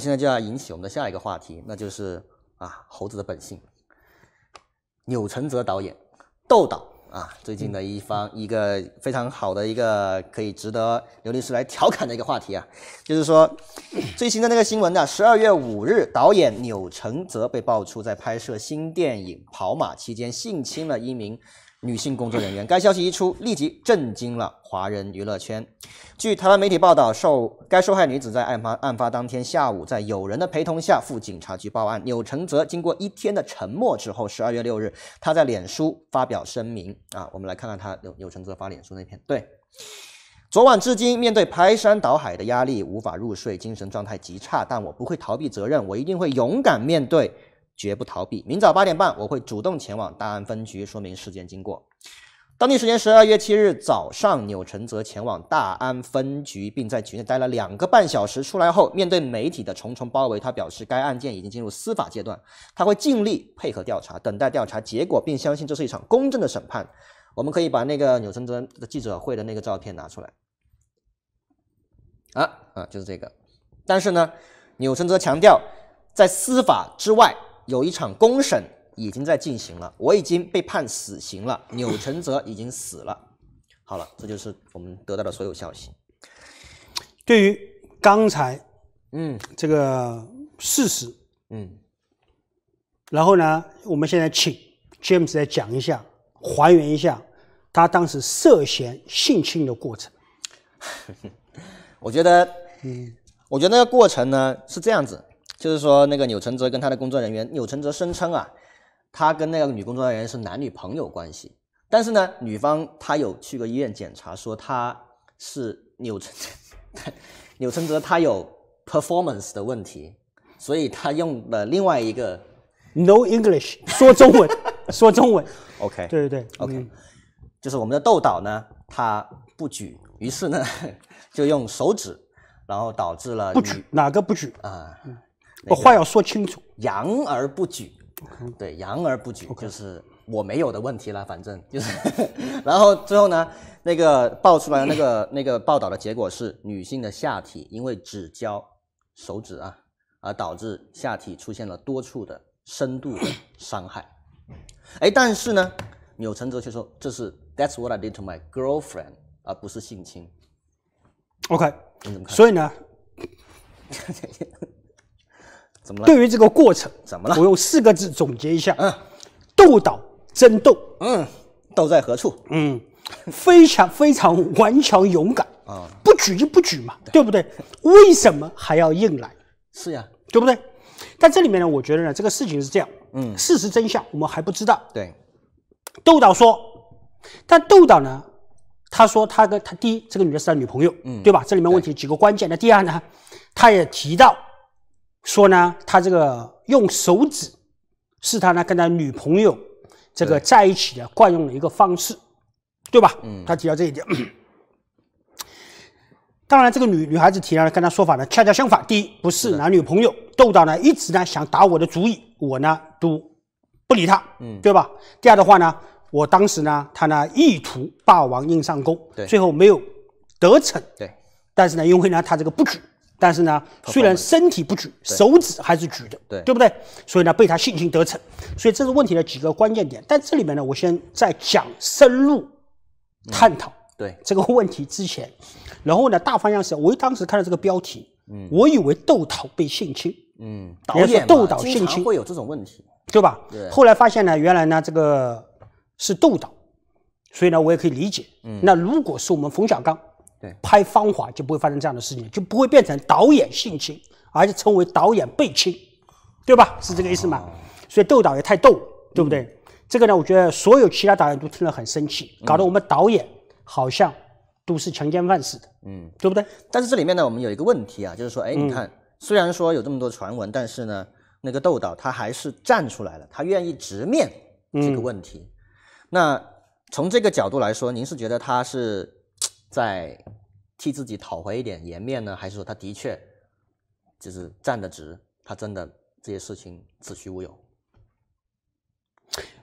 现在就要引起我们的下一个话题，那就是啊，猴子的本性。钮承泽导演，豆导啊，最近的一方一个非常好的一个可以值得刘律师来调侃的一个话题啊，就是说 最新的那个新闻呢，十二月五日，导演钮承泽被爆出在拍摄新电影《跑马》期间性侵了一名。女性工作人员，该消息一出，立即震惊了华人娱乐圈。据台湾媒体报道，受该受害女子在案发案发当天下午，在友人的陪同下赴警察局报案。钮承泽经过一天的沉默之后，十二月六日，他在脸书发表声明。啊，我们来看看他钮钮承泽发脸书那篇。对，昨晚至今，面对排山倒海的压力，无法入睡，精神状态极差。但我不会逃避责任，我一定会勇敢面对。绝不逃避。明早八点半，我会主动前往大安分局说明事件经过。当地时间十二月七日早上，钮承泽前往大安分局，并在局内待了两个半小时。出来后，面对媒体的重重包围，他表示该案件已经进入司法阶段，他会尽力配合调查，等待调查结果，并相信这是一场公正的审判。我们可以把那个纽承泽的记者会的那个照片拿出来。啊啊，就是这个。但是呢，纽承泽强调，在司法之外。有一场公审已经在进行了，我已经被判死刑了，钮承泽已经死了。好了，这就是我们得到的所有消息。对于刚才，嗯，这个事实，嗯，然后呢，我们现在请 James 来讲一下，还原一下他当时涉嫌性侵的过程。我觉得，嗯，我觉得那个过程呢是这样子。就是说，那个钮承泽跟他的工作人员，钮承泽声称啊，他跟那个女工作人员是男女朋友关系。但是呢，女方她有去过医院检查，说他是钮承，泽，钮承泽他有 performance 的问题，所以他用了另外一个 no English 说中文，说中文。OK，对对对，OK，就是我们的豆导呢，他不举，于是呢 就用手指，然后导致了不举哪个不举啊？我话要说清楚，扬而不举，对，扬而不举就是我没有的问题了，反正就是，然后最后呢，那个爆出来的那个 那个报道的结果是，女性的下体因为只交手指啊，而导致下体出现了多处的深度的伤害。哎，但是呢，钮承泽却说这是 That's what I did to my girlfriend 而不是性侵。OK，所以呢？对于这个过程，怎么了？我用四个字总结一下：嗯，斗岛争斗。嗯，斗在何处？嗯，非常非常顽强勇敢啊！不举就不举嘛，对不对？为什么还要硬来？是呀，对不对？但这里面呢，我觉得呢，这个事情是这样。嗯，事实真相我们还不知道。对，斗导说，但斗导呢，他说他跟他第一这个女的是他女朋友，嗯，对吧？这里面问题几个关键。那第二呢，他也提到。说呢，他这个用手指是他呢跟他女朋友这个在一起的惯用的一个方式，对吧？嗯，他提到这一点。当然，这个女女孩子提到跟他说法呢，恰恰相反。第一，不是男女朋友，豆导呢一直呢想打我的主意，我呢都不理他，嗯，对吧？第二的话呢，我当时呢他呢意图霸王硬上弓，对，最后没有得逞，对。但是呢，因为呢他这个不举。但是呢，虽然身体不举，手指还是举的，对，对不对？所以呢，被他性侵得逞，所以这是问题的几个关键点。但这里面呢，我先在讲深入探讨对这个问题之前，然后呢，大方向是，我当时看到这个标题，嗯，我以为窦导被性侵，嗯，导演导性侵会有这种问题，对吧？对。后来发现呢，原来呢，这个是窦导，所以呢，我也可以理解。嗯，那如果是我们冯小刚。拍《芳华》就不会发生这样的事情，就不会变成导演性侵，而是称为导演被侵，对吧？是这个意思吗？所以窦导也太逗，对不对？这个呢，我觉得所有其他导演都听了很生气，搞得我们导演好像都是强奸犯似的，嗯，对不对？但是这里面呢，我们有一个问题啊，就是说，哎，你看，虽然说有这么多传闻，但是呢，那个窦导他还是站出来了，他愿意直面这个问题。那从这个角度来说，您是觉得他是？在替自己讨回一点颜面呢，还是说他的确就是站得直？他真的这些事情子虚乌有？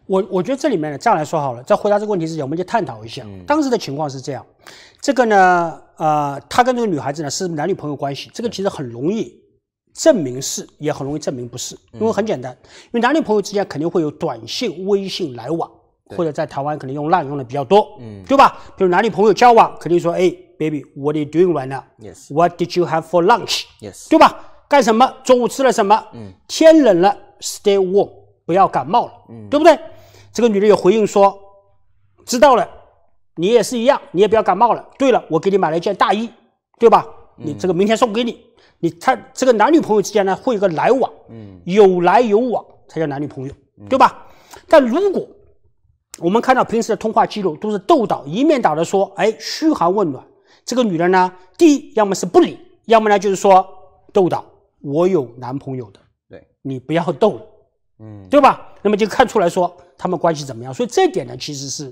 我我觉得这里面呢，这样来说好了。在回答这个问题之前，我们就探讨一下当时的情况是这样。这个呢，呃，他跟这个女孩子呢是男女朋友关系，这个其实很容易证明是，也很容易证明不是，因为很简单，因为男女朋友之间肯定会有短信、微信来往。或者在台湾可能用“烂用的比较多，嗯，对吧？比如男女朋友交往，肯定说：“哎，baby，what are you doing right now？What did you have for lunch？” e s 对吧？干什么？中午吃了什么？嗯，天冷了，stay warm，不要感冒了，嗯，对不对？这个女的也回应说：“知道了，你也是一样，你也不要感冒了。对了，我给你买了一件大衣，对吧？你这个明天送给你。你他这个男女朋友之间呢，会有个来往，嗯，有来有往才叫男女朋友，对吧？但如果……我们看到平时的通话记录都是斗倒，一面倒的说：“哎，嘘寒问暖。”这个女人呢，第一要么是不理，要么呢就是说斗倒，我有男朋友的，对你不要斗，嗯，对吧？那么就看出来说他们关系怎么样。所以这点呢，其实是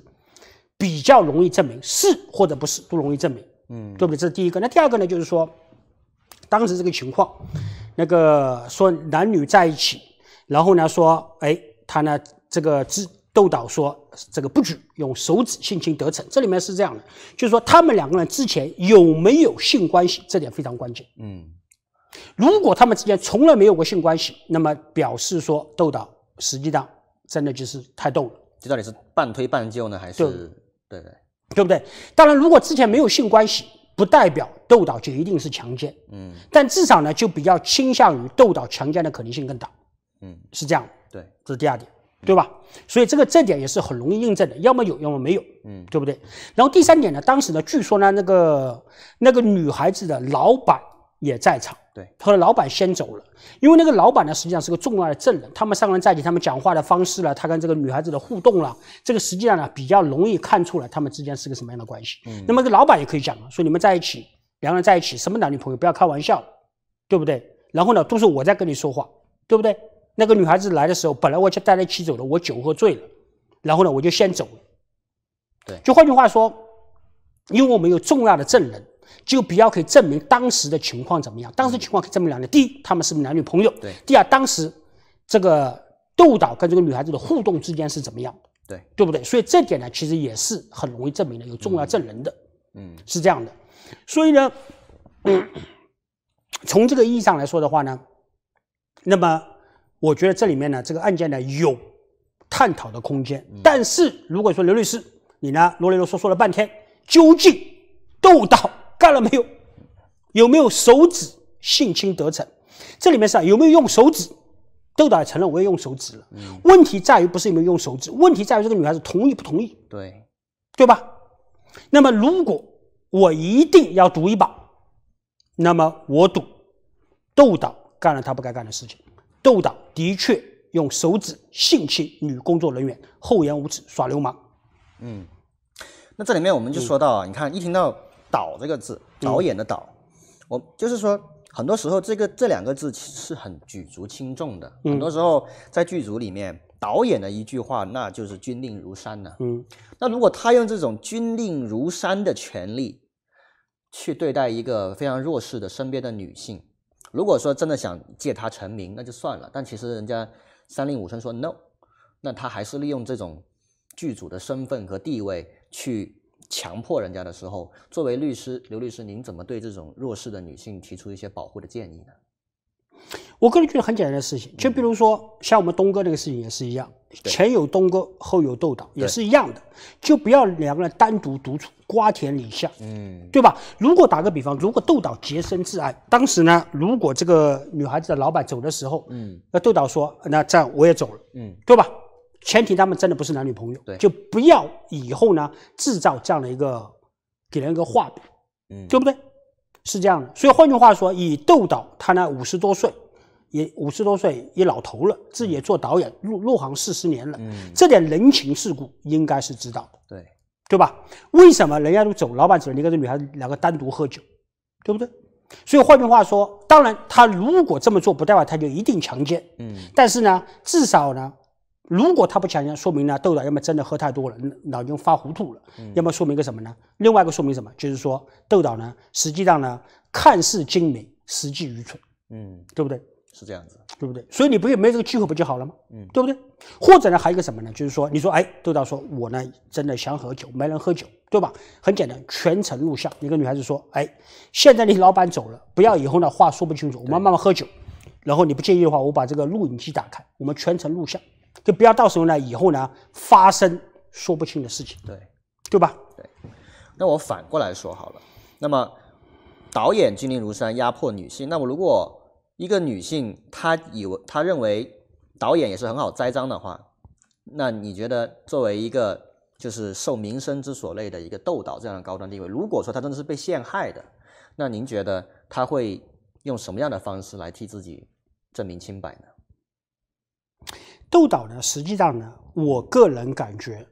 比较容易证明是或者不是都容易证明，嗯，对不对？这是第一个。那第二个呢，就是说当时这个情况，那个说男女在一起，然后呢说：“哎，他呢这个之。”窦导说这个不举，用手指性侵得逞，这里面是这样的，就是说他们两个人之前有没有性关系，这点非常关键。嗯，如果他们之间从来没有过性关系，那么表示说窦导实际上真的就是太逗了。这到底是半推半就呢，还是对对对不对？当然，如果之前没有性关系，不代表窦导就一定是强奸。嗯，但至少呢，就比较倾向于窦导强奸的可能性更大。嗯，是这样对，这是第二点。对吧？所以这个这点也是很容易印证的，要么有，要么没有，嗯，对不对？然后第三点呢，当时呢，据说呢，那个那个女孩子的老板也在场，对，她的老板先走了，因为那个老板呢，实际上是个重要的证人，他们三个人在一起，他们讲话的方式呢，他跟这个女孩子的互动了，这个实际上呢，比较容易看出来他们之间是个什么样的关系。嗯，那么这个老板也可以讲了，说你们在一起，两个人在一起，什么男女朋友，不要开玩笑，对不对？然后呢，都是我在跟你说话，对不对？那个女孩子来的时候，本来我就带她一起走的，我酒喝醉了，然后呢，我就先走了。对，就换句话说，因为我们有重要的证人，就比较可以证明当时的情况怎么样。当时情况可以证明两点：第一，他们是男女朋友；对，第二，当时这个窦导跟这个女孩子的互动之间是怎么样的？对，对不对？所以这点呢，其实也是很容易证明的，有重要证人的。嗯，是这样的。所以呢，嗯，从这个意义上来说的话呢，那么。我觉得这里面呢，这个案件呢有探讨的空间。但是如果说刘律师，你呢罗罗啰嗦说了半天，究竟窦导干了没有？有没有手指性侵得逞？这里面是有没有用手指？豆导也承认我也用手指了。问题在于不是有没有用手指，问题在于这个女孩子同意不同意？对，对吧？那么如果我一定要赌一把，那么我赌豆导干了他不该干的事情。诱导的确用手指性侵女工作人员，厚颜无耻，耍流氓。嗯，那这里面我们就说到，啊，你看，一听到“导”这个字，导演的“导”，我就是说，很多时候这个这两个字是很举足轻重的。嗯，很多时候在剧组里面，导演的一句话，那就是军令如山呢。嗯，那如果他用这种军令如山的权利去对待一个非常弱势的身边的女性。如果说真的想借他成名，那就算了。但其实人家三令五申说 no，那他还是利用这种剧组的身份和地位去强迫人家的时候，作为律师刘律师，您怎么对这种弱势的女性提出一些保护的建议呢？我个人觉得很简单的事情，就比如说像我们东哥那个事情也是一样，前有东哥，后有豆岛，也是一样的，就不要两个人单独独处，瓜田李下，嗯，对吧？如果打个比方，如果豆岛洁身自爱，当时呢，如果这个女孩子的老板走的时候，嗯，那豆岛说，那这样我也走了，嗯，对吧？前提他们真的不是男女朋友，对，就不要以后呢制造这样的一个给人一个画饼，嗯，对不对？是这样的，所以换句话说，以豆岛他呢五十多岁。也五十多岁，也老头了，自己也做导演，入入行四十年了，这点人情世故应该是知道的，对对吧？为什么人家都走，老板走了，你跟这女孩子两个单独喝酒，对不对？所以换句话说，当然他如果这么做不代表他就一定强奸。嗯，但是呢，至少呢，如果他不强奸，说明呢，窦导要么真的喝太多了，脑筋发糊涂了，要么说明一个什么呢？另外一个说明什么？就是说窦导呢，实际上呢，看似精明，实际愚蠢。嗯，对不对？是这样子，对不对？所以你不也没这个机会不就好了吗？嗯，对不对？或者呢，还有一个什么呢？就是说，你说，哎，豆豆说，我呢真的想喝酒，没人喝酒，对吧？很简单，全程录像。一个女孩子说，哎，现在你老板走了，不要以后呢话说不清楚，我们慢慢喝酒。然后你不介意的话，我把这个录影机打开，我们全程录像，就不要到时候呢以后呢发生说不清的事情。对，对吧？对。那我反过来说好了，那么导演金陵如山压迫女性，那我如果。一个女性，她以为她认为导演也是很好栽赃的话，那你觉得作为一个就是受名声之所累的一个窦导这样的高端地位，如果说他真的是被陷害的，那您觉得他会用什么样的方式来替自己证明清白呢？窦导呢，实际上呢，我个人感觉，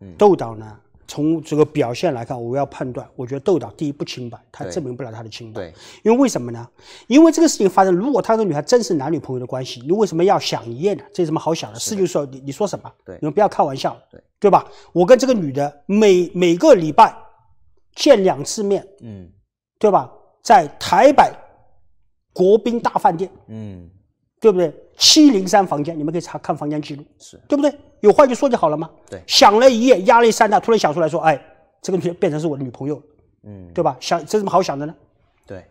嗯，窦导呢。从这个表现来看，我要判断，我觉得窦导第一不清白，他证明不了他的清白。因为为什么呢？因为这个事情发生，如果他跟女孩真是男女朋友的关系，你为什么要想一夜呢？这有什么好想的？是就是说，你你说什么？你们不要开玩笑，对对吧？我跟这个女的每每个礼拜见两次面，嗯，对吧？在台北国宾大饭店，嗯。对不对？七零三房间，你们可以查看房间记录，是对不对？有话就说就好了嘛。对，想了一夜，压力山大，突然想出来说：“哎，这个女变成是我的女朋友。”嗯，对吧？想这怎么好想的呢？对，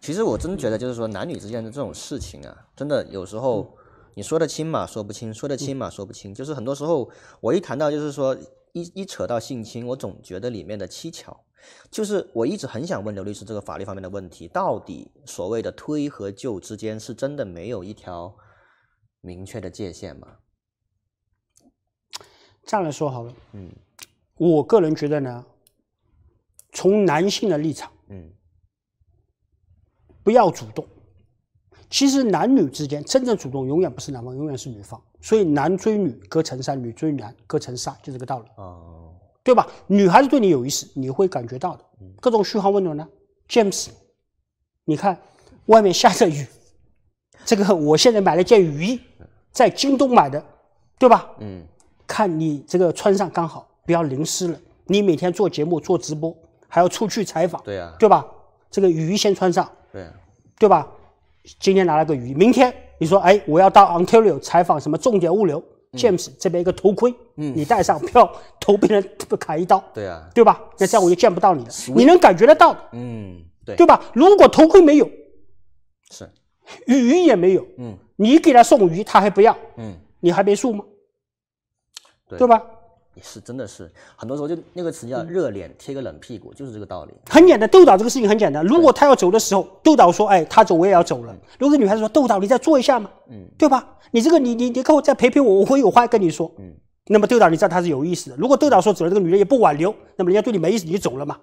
其实我真觉得就是说，男女之间的这种事情啊，真的有时候你说得清嘛说不清，说得清嘛说不清。就是很多时候，我一谈到就是说一一扯到性侵，我总觉得里面的蹊跷。就是我一直很想问刘律师这个法律方面的问题，到底所谓的推和救之间是真的没有一条明确的界限吗？这样来说好了，嗯，我个人觉得呢，从男性的立场，嗯，不要主动。其实男女之间真正主动永远不是男方，永远是女方，所以男追女隔层山，女追男隔层纱，就这个道理。哦。对吧？女孩子对你有意思，你会感觉到的。各种嘘寒问暖呢，James，你看外面下着雨，这个我现在买了件雨衣，在京东买的，对吧？嗯，看你这个穿上刚好，不要淋湿了。你每天做节目、做直播，还要出去采访，对啊，对吧？这个雨衣先穿上，对啊，对吧？今天拿了个雨衣，明天你说哎，我要到 Ontario 采访什么重点物流。James 这边一个头盔，嗯，你戴上，票，头被人砍一刀，对啊，对吧？那这样我就见不到你了，你能感觉得到，嗯，对，对吧？如果头盔没有，是，鱼也没有，嗯，你给他送鱼，他还不要，嗯，你还没数吗？对吧？也是，真的是很多时候就那个词叫“热脸贴个冷屁股”，就是这个道理。很简单，豆导这个事情很简单。如果他要走的时候，豆导说：“哎，他走我也要走了。”如果女孩子说：“豆导，你再坐一下嘛，嗯，对吧？你这个你你你跟我再陪陪我，我会有话跟你说。”嗯，那么豆导你知道他是有意思的。如果豆导说走了，这个女人也不挽留，那么人家对你没意思，你就走了嘛。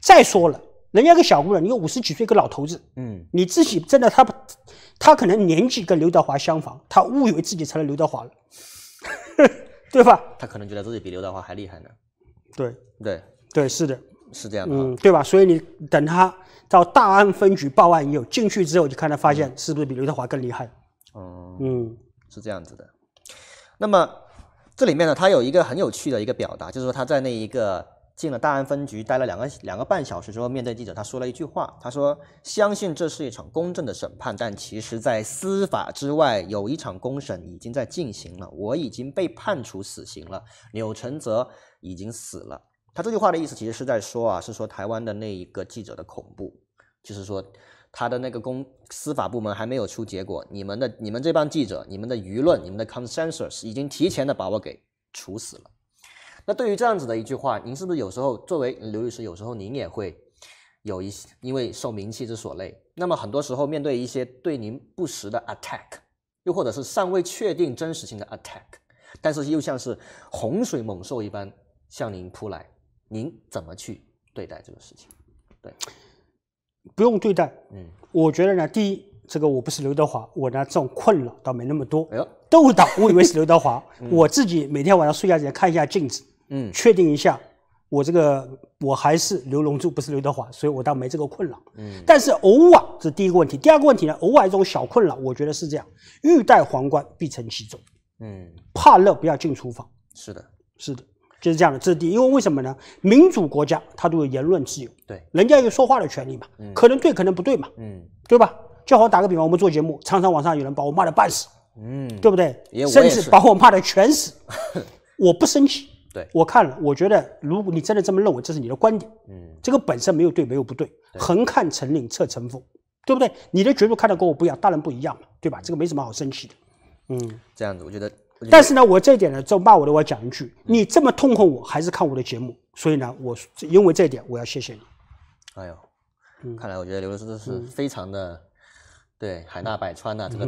再说了，人家个小姑娘，你五十几岁一个老头子，嗯，你自己真的他他可能年纪跟刘德华相仿，他误以为自己成了刘德华了。对吧？他可能觉得自己比刘德华还厉害呢。对，对，对，是的，是这样的。嗯，对吧？所以你等他到大安分局报案以后进去之后，就看他发现是不是比刘德华更厉害。哦，嗯，是这样子的。那么这里面呢，他有一个很有趣的一个表达，就是说他在那一个。进了大安分局，待了两个两个半小时之后，面对记者，他说了一句话。他说：“相信这是一场公正的审判，但其实，在司法之外，有一场公审已经在进行了。我已经被判处死刑了，柳承泽已经死了。”他这句话的意思其实是在说啊，是说台湾的那一个记者的恐怖，就是说他的那个公司法部门还没有出结果，你们的你们这帮记者，你们的舆论，你们的 consensus 已经提前的把我给处死了。那对于这样子的一句话，您是不是有时候作为刘律师，有时候您也会有一些因为受名气之所累？那么很多时候面对一些对您不实的 attack，又或者是尚未确定真实性的 attack，但是又像是洪水猛兽一般向您扑来，您怎么去对待这个事情？对，不用对待。嗯，我觉得呢，第一，这个我不是刘德华，我呢这种困扰倒没那么多。哎呦，都导，我以为是刘德华，我自己每天晚上睡觉之前看一下镜子。嗯，确定一下，我这个我还是刘龙柱，不是刘德华，所以我倒没这个困扰。嗯，但是偶尔，这是第一个问题。第二个问题呢，偶尔这种小困扰，我觉得是这样：欲戴皇冠，必承其重。嗯，怕热不要进厨房。是的，是的，就是这样的质地。因为为什么呢？民主国家它都有言论自由，对，人家有说话的权利嘛。嗯，可能对，可能不对嘛。嗯，对吧？就好打个比方，我们做节目，常常网上有人把我骂的半死。嗯，对不对？甚至把我骂的全死，我不生气。对，我看了，我觉得如果你真的这么认为，这是你的观点，嗯，这个本身没有对，没有不对，横看成岭侧成峰，对不对？你的角度看到跟我不一样，当然不一样了，对吧？这个没什么好生气的。嗯，这样子，我觉得。但是呢，我这一点呢，就骂我的我要讲一句，你这么痛恨我，还是看我的节目，所以呢，我因为这一点，我要谢谢你。哎呦，看来我觉得刘律师这是非常的，对，海纳百川呐，这个。